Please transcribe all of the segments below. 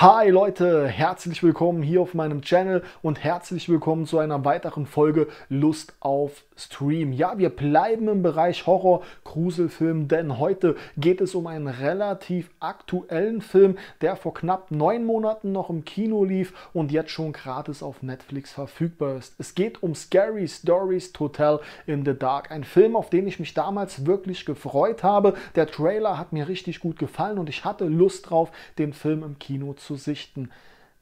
Hi Leute, herzlich willkommen hier auf meinem Channel und herzlich willkommen zu einer weiteren Folge Lust auf Stream. Ja, wir bleiben im Bereich Horror, Gruselfilm, denn heute geht es um einen relativ aktuellen Film, der vor knapp neun Monaten noch im Kino lief und jetzt schon gratis auf Netflix verfügbar ist. Es geht um Scary Stories Hotel in the Dark, ein Film, auf den ich mich damals wirklich gefreut habe. Der Trailer hat mir richtig gut gefallen und ich hatte Lust drauf, den Film im Kino zu zu sichten.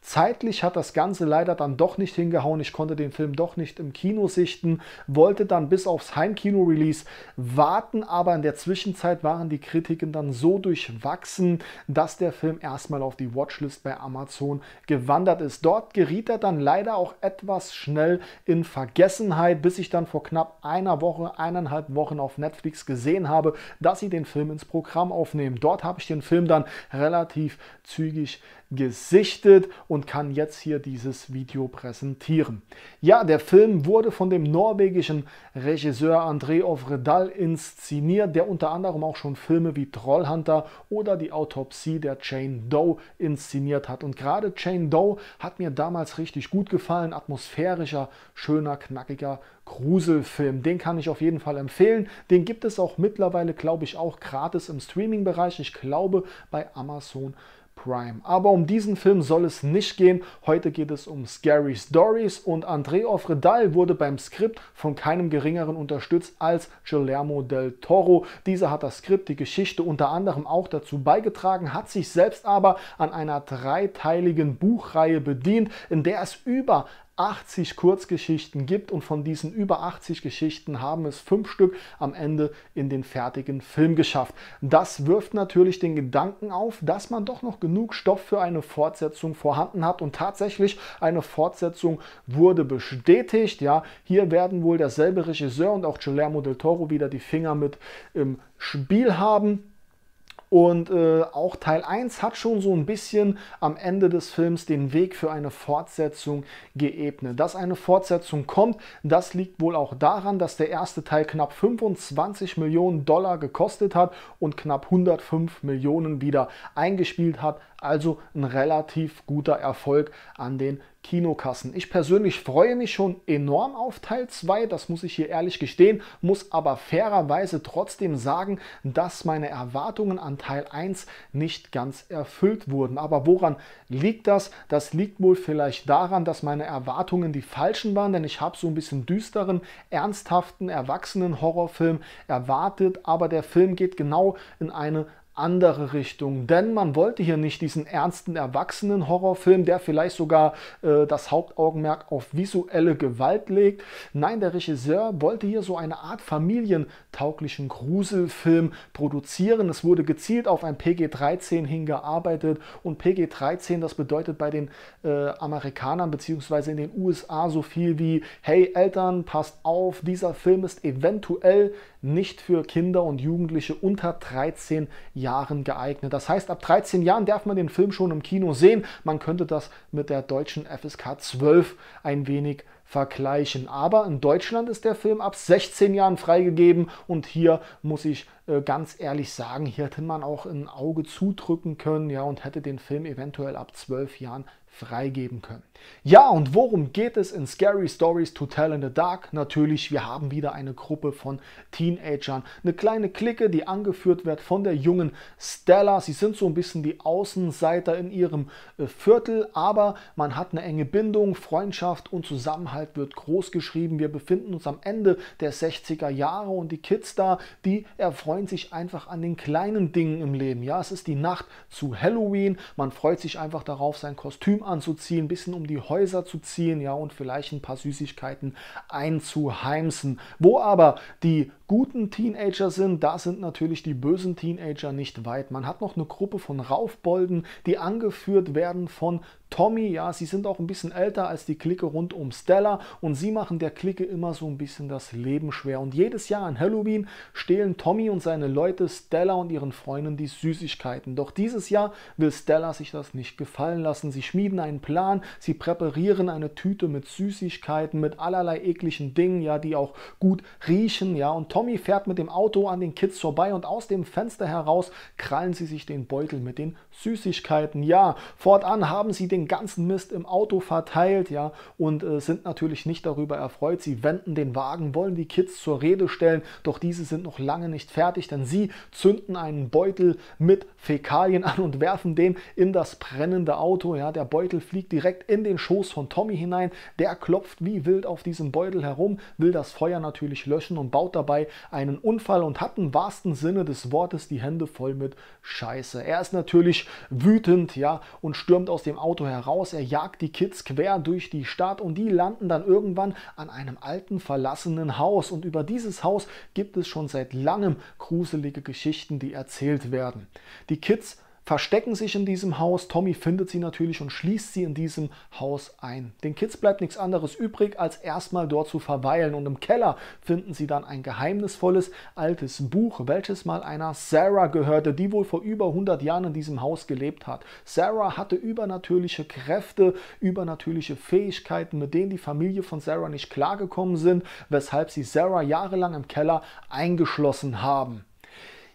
Zeitlich hat das Ganze leider dann doch nicht hingehauen. Ich konnte den Film doch nicht im Kino sichten, wollte dann bis aufs Heimkino-Release warten, aber in der Zwischenzeit waren die Kritiken dann so durchwachsen, dass der Film erstmal auf die Watchlist bei Amazon gewandert ist. Dort geriet er dann leider auch etwas schnell in Vergessenheit, bis ich dann vor knapp einer Woche, eineinhalb Wochen auf Netflix gesehen habe, dass sie den Film ins Programm aufnehmen. Dort habe ich den Film dann relativ zügig gesichtet und kann jetzt hier dieses Video präsentieren. Ja, der Film wurde von dem norwegischen Regisseur André Ovredal inszeniert, der unter anderem auch schon Filme wie Trollhunter oder die Autopsie der Jane Doe inszeniert hat. Und gerade Jane Doe hat mir damals richtig gut gefallen. Atmosphärischer, schöner, knackiger Gruselfilm. Den kann ich auf jeden Fall empfehlen. Den gibt es auch mittlerweile, glaube ich, auch gratis im Streaming-Bereich. Ich glaube, bei Amazon Prime. Aber um diesen Film soll es nicht gehen. Heute geht es um Scary Stories und André Offredal wurde beim Skript von keinem geringeren unterstützt als Guillermo del Toro. Dieser hat das Skript, die Geschichte unter anderem auch dazu beigetragen, hat sich selbst aber an einer dreiteiligen Buchreihe bedient, in der es über 80 Kurzgeschichten gibt und von diesen über 80 Geschichten haben es fünf Stück am Ende in den fertigen Film geschafft. Das wirft natürlich den Gedanken auf, dass man doch noch genug Stoff für eine Fortsetzung vorhanden hat und tatsächlich eine Fortsetzung wurde bestätigt. Ja, hier werden wohl derselbe Regisseur und auch Guillermo del Toro wieder die Finger mit im Spiel haben. Und äh, auch Teil 1 hat schon so ein bisschen am Ende des Films den Weg für eine Fortsetzung geebnet. Dass eine Fortsetzung kommt, das liegt wohl auch daran, dass der erste Teil knapp 25 Millionen Dollar gekostet hat und knapp 105 Millionen wieder eingespielt hat. Also ein relativ guter Erfolg an den Kinokassen. Ich persönlich freue mich schon enorm auf Teil 2, das muss ich hier ehrlich gestehen, muss aber fairerweise trotzdem sagen, dass meine Erwartungen an Teil 1 nicht ganz erfüllt wurden. Aber woran liegt das? Das liegt wohl vielleicht daran, dass meine Erwartungen die falschen waren, denn ich habe so ein bisschen düsteren, ernsthaften, erwachsenen Horrorfilm erwartet, aber der Film geht genau in eine andere Richtung, denn man wollte hier nicht diesen ernsten Erwachsenen-Horrorfilm, der vielleicht sogar äh, das Hauptaugenmerk auf visuelle Gewalt legt. Nein, der Regisseur wollte hier so eine Art familientauglichen Gruselfilm produzieren. Es wurde gezielt auf ein PG-13 hingearbeitet und PG-13, das bedeutet bei den äh, Amerikanern bzw. in den USA so viel wie, hey Eltern, passt auf, dieser Film ist eventuell nicht für Kinder und Jugendliche unter 13 Jahren Jahren geeignet. Das heißt, ab 13 Jahren darf man den Film schon im Kino sehen. Man könnte das mit der deutschen FSK 12 ein wenig vergleichen. Aber in Deutschland ist der Film ab 16 Jahren freigegeben und hier muss ich äh, ganz ehrlich sagen, hier hätte man auch ein Auge zudrücken können, ja, und hätte den Film eventuell ab zwölf Jahren freigeben können. Ja, und worum geht es in Scary Stories to Tell in the Dark? Natürlich, wir haben wieder eine Gruppe von Teenagern, eine kleine Clique, die angeführt wird von der jungen Stella. Sie sind so ein bisschen die Außenseiter in ihrem äh, Viertel, aber man hat eine enge Bindung, Freundschaft und Zusammenhalt wird groß geschrieben. Wir befinden uns am Ende der 60er Jahre und die Kids da, die erfreuen freuen sich einfach an den kleinen Dingen im Leben. Ja, es ist die Nacht zu Halloween. Man freut sich einfach darauf, sein Kostüm anzuziehen, ein bisschen um die Häuser zu ziehen, ja, und vielleicht ein paar Süßigkeiten einzuheimsen. Wo aber die guten Teenager sind, da sind natürlich die bösen Teenager nicht weit. Man hat noch eine Gruppe von Raufbolden, die angeführt werden von Tommy, ja, sie sind auch ein bisschen älter als die Clique rund um Stella und sie machen der Clique immer so ein bisschen das Leben schwer. Und jedes Jahr an Halloween stehlen Tommy und seine Leute Stella und ihren Freunden die Süßigkeiten. Doch dieses Jahr will Stella sich das nicht gefallen lassen. Sie schmieden einen Plan, sie präparieren eine Tüte mit Süßigkeiten, mit allerlei ekligen Dingen, ja, die auch gut riechen, ja. Und Tommy fährt mit dem Auto an den Kids vorbei und aus dem Fenster heraus krallen sie sich den Beutel mit den Süßigkeiten. Ja, fortan haben sie den den ganzen Mist im Auto verteilt, ja, und äh, sind natürlich nicht darüber erfreut. Sie wenden den Wagen, wollen die Kids zur Rede stellen, doch diese sind noch lange nicht fertig, denn sie zünden einen Beutel mit Fäkalien an und werfen den in das brennende Auto, ja. Der Beutel fliegt direkt in den Schoß von Tommy hinein, der klopft wie wild auf diesem Beutel herum, will das Feuer natürlich löschen und baut dabei einen Unfall und hat im wahrsten Sinne des Wortes die Hände voll mit Scheiße. Er ist natürlich wütend, ja, und stürmt aus dem Auto heraus. Er jagt die Kids quer durch die Stadt und die landen dann irgendwann an einem alten verlassenen Haus. Und über dieses Haus gibt es schon seit langem gruselige Geschichten, die erzählt werden. Die Kids verstecken sich in diesem Haus. Tommy findet sie natürlich und schließt sie in diesem Haus ein. Den Kids bleibt nichts anderes übrig, als erstmal dort zu verweilen. Und im Keller finden sie dann ein geheimnisvolles altes Buch, welches mal einer Sarah gehörte, die wohl vor über 100 Jahren in diesem Haus gelebt hat. Sarah hatte übernatürliche Kräfte, übernatürliche Fähigkeiten, mit denen die Familie von Sarah nicht klargekommen sind, weshalb sie Sarah jahrelang im Keller eingeschlossen haben.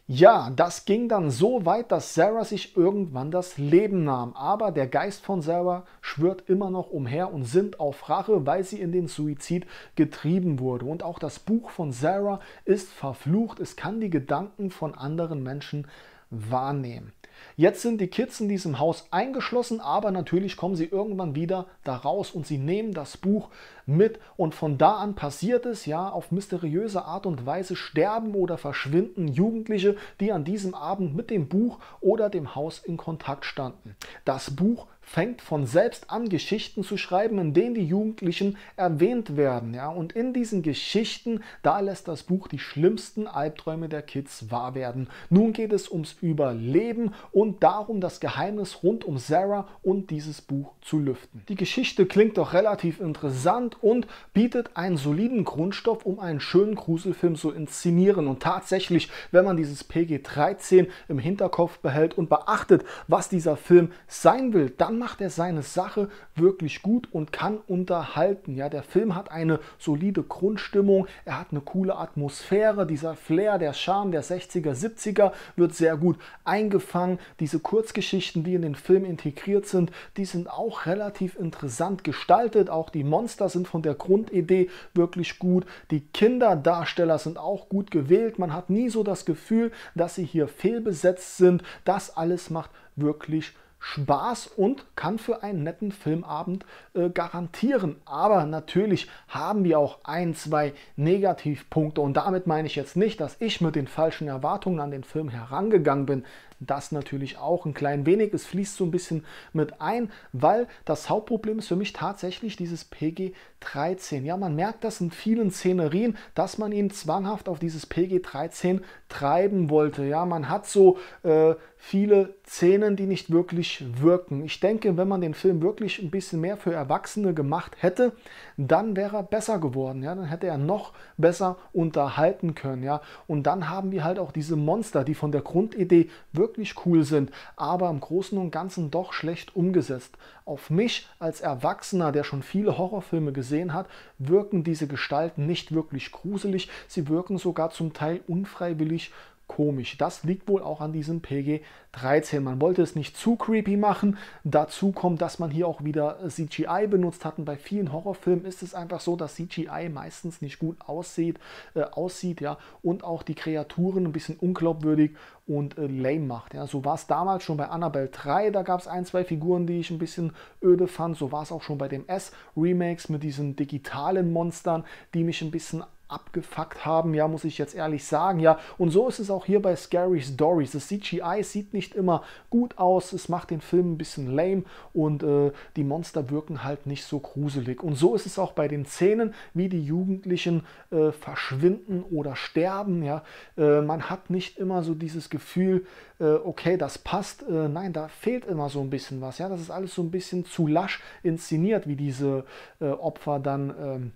Ja, das ging dann so weit, dass Sarah sich irgendwann das Leben nahm. Aber der Geist von Sarah schwört immer noch umher und sinnt auf Rache, weil sie in den Suizid getrieben wurde. Und auch das Buch von Sarah ist verflucht. Es kann die Gedanken von anderen Menschen wahrnehmen. Jetzt sind die Kids in diesem Haus eingeschlossen, aber natürlich kommen sie irgendwann wieder da raus und sie nehmen das Buch mit und von da an passiert es ja auf mysteriöse Art und Weise sterben oder verschwinden Jugendliche, die an diesem Abend mit dem Buch oder dem Haus in Kontakt standen. Das Buch fängt von selbst an, Geschichten zu schreiben, in denen die Jugendlichen erwähnt werden. Ja? Und in diesen Geschichten, da lässt das Buch die schlimmsten Albträume der Kids wahr werden. Nun geht es ums Überleben und darum, das Geheimnis rund um Sarah und dieses Buch zu lüften. Die Geschichte klingt doch relativ interessant und bietet einen soliden Grundstoff, um einen schönen Gruselfilm zu inszenieren. Und tatsächlich, wenn man dieses PG-13 im Hinterkopf behält und beachtet, was dieser Film sein will, dann dann macht er seine Sache wirklich gut und kann unterhalten. Ja, der Film hat eine solide Grundstimmung, er hat eine coole Atmosphäre, dieser Flair, der Charme der 60er, 70er wird sehr gut eingefangen. Diese Kurzgeschichten, die in den Film integriert sind, die sind auch relativ interessant gestaltet. Auch die Monster sind von der Grundidee wirklich gut. Die Kinderdarsteller sind auch gut gewählt. Man hat nie so das Gefühl, dass sie hier fehlbesetzt sind. Das alles macht wirklich Spaß. Spaß und kann für einen netten Filmabend äh, garantieren. Aber natürlich haben wir auch ein, zwei Negativpunkte und damit meine ich jetzt nicht, dass ich mit den falschen Erwartungen an den Film herangegangen bin das natürlich auch ein klein wenig. Es fließt so ein bisschen mit ein, weil das Hauptproblem ist für mich tatsächlich dieses PG13. Ja, man merkt das in vielen Szenerien, dass man ihn zwanghaft auf dieses PG13 treiben wollte. Ja, man hat so äh, viele Szenen, die nicht wirklich wirken. Ich denke, wenn man den Film wirklich ein bisschen mehr für Erwachsene gemacht hätte, dann wäre er besser geworden. Ja, dann hätte er noch besser unterhalten können. Ja, und dann haben wir halt auch diese Monster, die von der Grundidee wirklich wirklich cool sind, aber im Großen und Ganzen doch schlecht umgesetzt. Auf mich als Erwachsener, der schon viele Horrorfilme gesehen hat, wirken diese Gestalten nicht wirklich gruselig, sie wirken sogar zum Teil unfreiwillig komisch. Das liegt wohl auch an diesem PG-13. Man wollte es nicht zu creepy machen. Dazu kommt, dass man hier auch wieder CGI benutzt hat. Und bei vielen Horrorfilmen ist es einfach so, dass CGI meistens nicht gut aussieht, äh, aussieht ja, und auch die Kreaturen ein bisschen unglaubwürdig und äh, lame macht. Ja. So war es damals schon bei Annabelle 3. Da gab es ein, zwei Figuren, die ich ein bisschen öde fand. So war es auch schon bei dem S-Remakes mit diesen digitalen Monstern, die mich ein bisschen abgefuckt haben, ja, muss ich jetzt ehrlich sagen, ja. Und so ist es auch hier bei Scary Stories. Das CGI sieht nicht immer gut aus, es macht den Film ein bisschen lame und äh, die Monster wirken halt nicht so gruselig. Und so ist es auch bei den Szenen, wie die Jugendlichen äh, verschwinden oder sterben, ja. Äh, man hat nicht immer so dieses Gefühl, äh, okay, das passt. Äh, nein, da fehlt immer so ein bisschen was, ja. Das ist alles so ein bisschen zu lasch inszeniert, wie diese äh, Opfer dann ähm,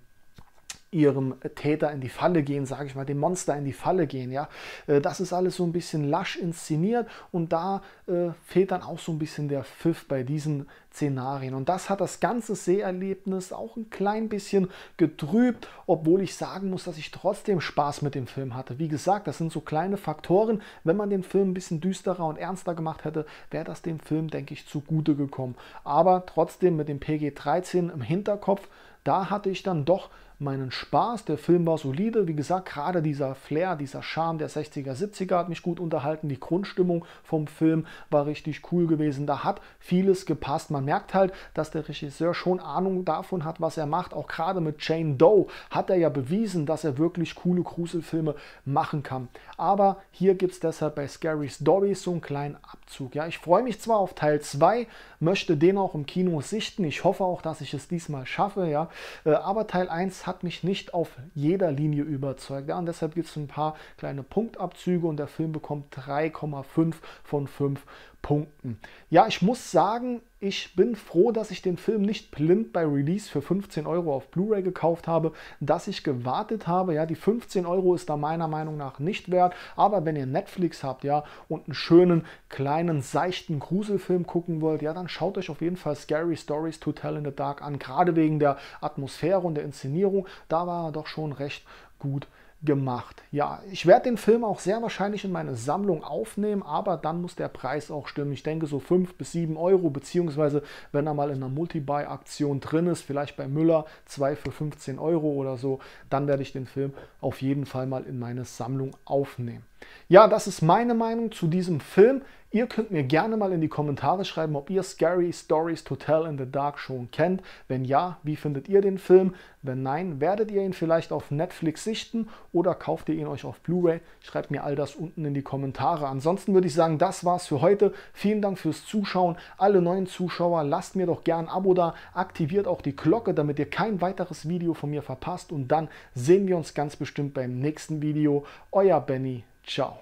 ihrem Täter in die Falle gehen, sage ich mal, dem Monster in die Falle gehen. Ja, äh, das ist alles so ein bisschen lasch inszeniert und da äh, fehlt dann auch so ein bisschen der Pfiff bei diesen Szenarien. Und das hat das ganze Seherlebnis auch ein klein bisschen getrübt, obwohl ich sagen muss, dass ich trotzdem Spaß mit dem Film hatte. Wie gesagt, das sind so kleine Faktoren. Wenn man den Film ein bisschen düsterer und ernster gemacht hätte, wäre das dem Film, denke ich, zugute gekommen. Aber trotzdem mit dem PG-13 im Hinterkopf da hatte ich dann doch meinen Spaß. Der Film war solide. Wie gesagt, gerade dieser Flair, dieser Charme der 60er, 70er hat mich gut unterhalten. Die Grundstimmung vom Film war richtig cool gewesen. Da hat vieles gepasst. Man merkt halt, dass der Regisseur schon Ahnung davon hat, was er macht. Auch gerade mit Jane Doe hat er ja bewiesen, dass er wirklich coole Gruselfilme machen kann. Aber hier gibt es deshalb bei Scary Stories so einen kleinen Abzug. Ja, ich freue mich zwar auf Teil 2, möchte den auch im Kino sichten. Ich hoffe auch, dass ich es diesmal schaffe. Ja, äh, aber Teil 1 hat mich nicht auf jeder Linie überzeugt. Ja, und deshalb gibt es ein paar kleine Punktabzüge und der Film bekommt 3,5 von 5 punkten. Ja, ich muss sagen, ich bin froh, dass ich den Film nicht blind bei Release für 15 Euro auf Blu-ray gekauft habe, dass ich gewartet habe. Ja, die 15 Euro ist da meiner Meinung nach nicht wert. Aber wenn ihr Netflix habt, ja, und einen schönen, kleinen, seichten Gruselfilm gucken wollt, ja, dann schaut euch auf jeden Fall Scary Stories to Tell in the Dark an. Gerade wegen der Atmosphäre und der Inszenierung, da war er doch schon recht gut gemacht. Ja, ich werde den Film auch sehr wahrscheinlich in meine Sammlung aufnehmen, aber dann muss der Preis auch stimmen. Ich denke so 5 bis 7 Euro, beziehungsweise wenn er mal in einer Multibuy-Aktion drin ist, vielleicht bei Müller 2 für 15 Euro oder so, dann werde ich den Film auf jeden Fall mal in meine Sammlung aufnehmen. Ja, das ist meine Meinung zu diesem Film. Ihr könnt mir gerne mal in die Kommentare schreiben, ob ihr Scary Stories to Tell in the Dark schon kennt. Wenn ja, wie findet ihr den Film? Wenn nein, werdet ihr ihn vielleicht auf Netflix sichten oder kauft ihr ihn euch auf Blu-ray? Schreibt mir all das unten in die Kommentare. Ansonsten würde ich sagen, das war's für heute. Vielen Dank fürs Zuschauen. Alle neuen Zuschauer, lasst mir doch gern ein Abo da, aktiviert auch die Glocke, damit ihr kein weiteres Video von mir verpasst und dann sehen wir uns ganz bestimmt beim nächsten Video. Euer Benny, ciao.